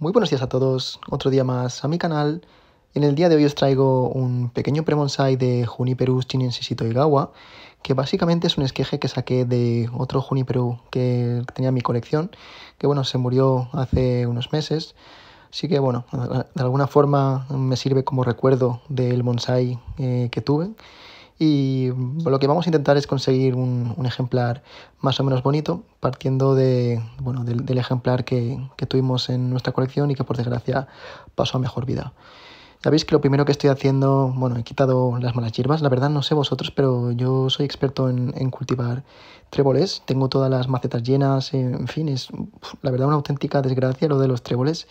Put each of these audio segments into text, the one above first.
Muy buenos días a todos, otro día más a mi canal. En el día de hoy os traigo un pequeño pre monsai de Juniperus chinensis toigawa, que básicamente es un esqueje que saqué de otro Juniperu que tenía en mi colección, que bueno, se murió hace unos meses. Así que bueno, de alguna forma me sirve como recuerdo del monsai eh, que tuve y lo que vamos a intentar es conseguir un, un ejemplar más o menos bonito partiendo de, bueno, del, del, ejemplar que, que tuvimos en nuestra colección y que por desgracia pasó a mejor vida. Ya veis que lo primero que estoy haciendo, bueno, he quitado las malas hierbas, la verdad no sé vosotros, pero yo soy experto en, en cultivar tréboles, tengo todas las macetas llenas, en fin, es la verdad una auténtica desgracia lo de los tréboles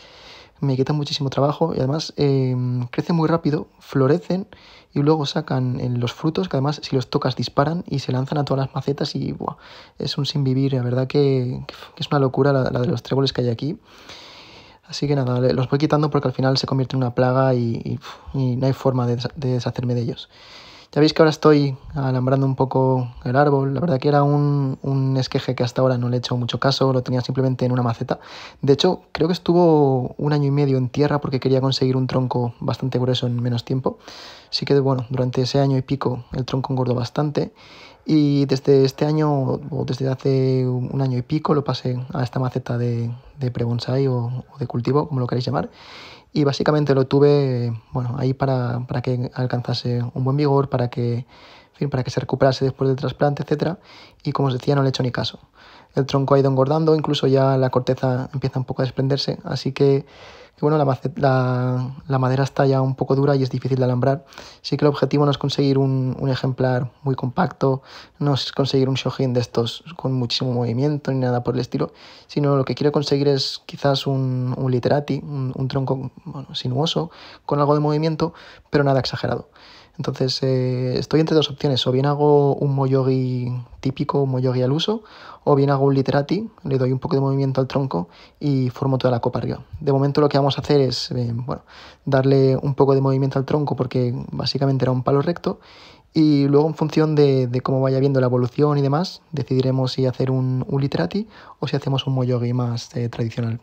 me quitan muchísimo trabajo y además em, crecen muy rápido, florecen y luego sacan eh, los frutos que además si los tocas disparan y se lanzan a todas las macetas y buah, es un sinvivir, la verdad que, es una locura la, de los tréboles que hay aquí. Así que nada, los voy quitando porque al final se convierte en una plaga y, no hay forma de deshacerme de ellos. Ya veis que ahora estoy alambrando un poco el árbol. La verdad que era un, esqueje que hasta ahora no le he hecho mucho caso, lo tenía simplemente en una maceta. De hecho, creo que estuvo un año y medio en tierra porque quería conseguir un tronco bastante grueso en menos tiempo. Así que, bueno, durante ese año y pico el tronco engordó bastante. Y desde este año, o desde hace un año y pico, lo pasé a esta maceta de, de pre o, de cultivo, como lo queréis llamar y básicamente lo tuve bueno, ahí para, para que alcanzase un buen vigor, para que fin, para que se recuperase después del trasplante, etc. Y como os decía, no le he hecho ni caso. El tronco ha ido engordando, incluso ya la corteza empieza un poco a desprenderse, así que bueno, la, madera está ya un poco dura y es difícil de alambrar. así que el objetivo no es conseguir un, ejemplar muy compacto, no es conseguir un shohin de estos con muchísimo movimiento ni nada por el estilo, sino lo que quiero conseguir es quizás un, literati, un, tronco sinuoso, con algo de movimiento, pero nada exagerado. Entonces eh, estoy entre dos opciones, o bien hago un moyogi típico, un moyogi al uso, o bien hago un literati, le doy un poco de movimiento al tronco y formo toda la copa arriba. De momento lo que vamos a hacer es eh, darle un poco de movimiento al tronco porque básicamente era un palo recto y luego en función de, cómo vaya viendo la evolución y demás, decidiremos si hacer un, literati o si hacemos un moyogi más eh, tradicional.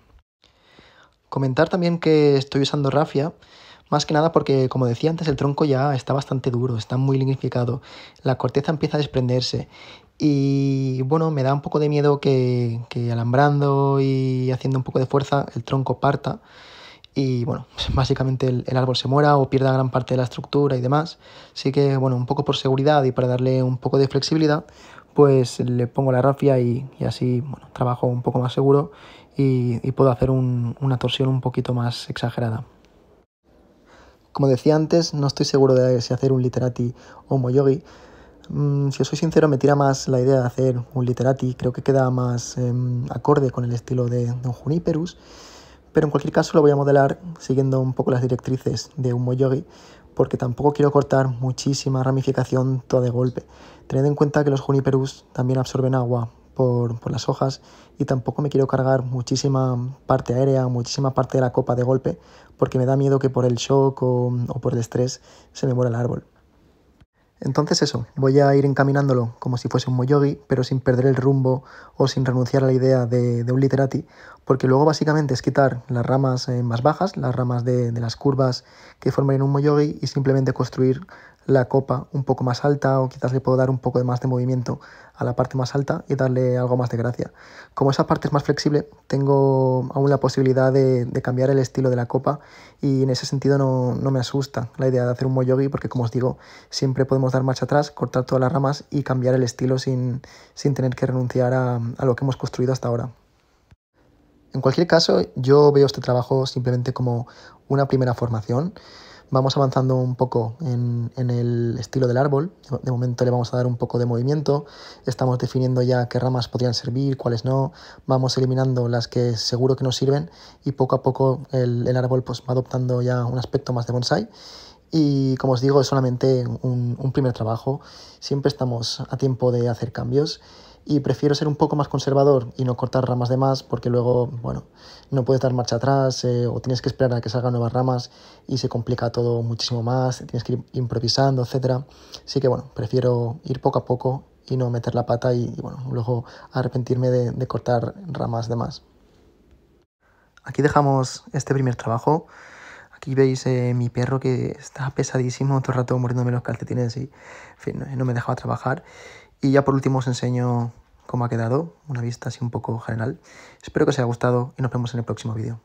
Comentar también que estoy usando rafia más que nada porque, como decía antes, el tronco ya está bastante duro, está muy lignificado, la corteza empieza a desprenderse y bueno, me da un poco de miedo que, que alambrando y haciendo un poco de fuerza el tronco parta y bueno, básicamente el, árbol se muera o pierda gran parte de la estructura y demás. Así que bueno, un poco por seguridad y para darle un poco de flexibilidad, pues le pongo la rafia y, así bueno, trabajo un poco más seguro y, puedo hacer una torsión un poquito más exagerada. Como decía antes, no estoy seguro de si hacer un literati o un moyogi. Mm, si os soy sincero, me tira más la idea de hacer un literati. Creo que queda más em, acorde con el estilo de un Juniperus. Pero en cualquier caso lo voy a modelar siguiendo un poco las directrices de un moyogi, porque tampoco quiero cortar muchísima ramificación toda de golpe. Tened en cuenta que los juniperus también absorben agua por, las hojas y tampoco me quiero cargar muchísima parte aérea, muchísima parte de la copa de golpe, porque me da miedo que por el shock o, por el estrés se me muera el árbol. Entonces eso, voy a ir encaminándolo como si fuese un moyogi, pero sin perder el rumbo o sin renunciar a la idea de, un literati, porque luego básicamente es quitar las ramas eh, más bajas, las ramas de, las curvas que forman un moyogi y simplemente construir la copa un poco más alta o quizás le puedo dar un poco de más de movimiento a la parte más alta y darle algo más de gracia. Como esa parte es más flexible, tengo aún la posibilidad de, cambiar el estilo de la copa y en ese sentido no, me asusta la idea de hacer un moyogi porque como os digo, siempre podemos dar marcha atrás, cortar todas las ramas y cambiar el estilo sin, tener que renunciar a lo que hemos construido hasta ahora. En cualquier caso, yo veo este trabajo simplemente como una primera formación. Vamos avanzando un poco en, el estilo del árbol. De momento le vamos a dar un poco de movimiento. Estamos definiendo ya qué ramas podrían servir, cuáles no. Vamos eliminando las que seguro que no sirven y poco a poco el, árbol pues, va adoptando ya un aspecto más de bonsai. Y como os digo, es solamente un, un primer trabajo. Siempre estamos a tiempo de hacer cambios y prefiero ser un poco más conservador y no cortar ramas de más porque luego, bueno, no puedes dar marcha atrás eh, o tienes que esperar a que salgan nuevas ramas y se complica todo muchísimo más, tienes que ir improvisando, etc. Así que bueno, prefiero ir poco a poco y no meter la pata y, bueno, luego arrepentirme de, cortar ramas de más. Aquí dejamos este primer trabajo. Aquí veis eh, mi perro que está pesadísimo, todo el rato muriéndome los calcetines y, no me dejaba trabajar. Y ya por último os enseño cómo ha quedado, una vista así un poco general. Espero que os haya gustado y nos vemos en el próximo vídeo.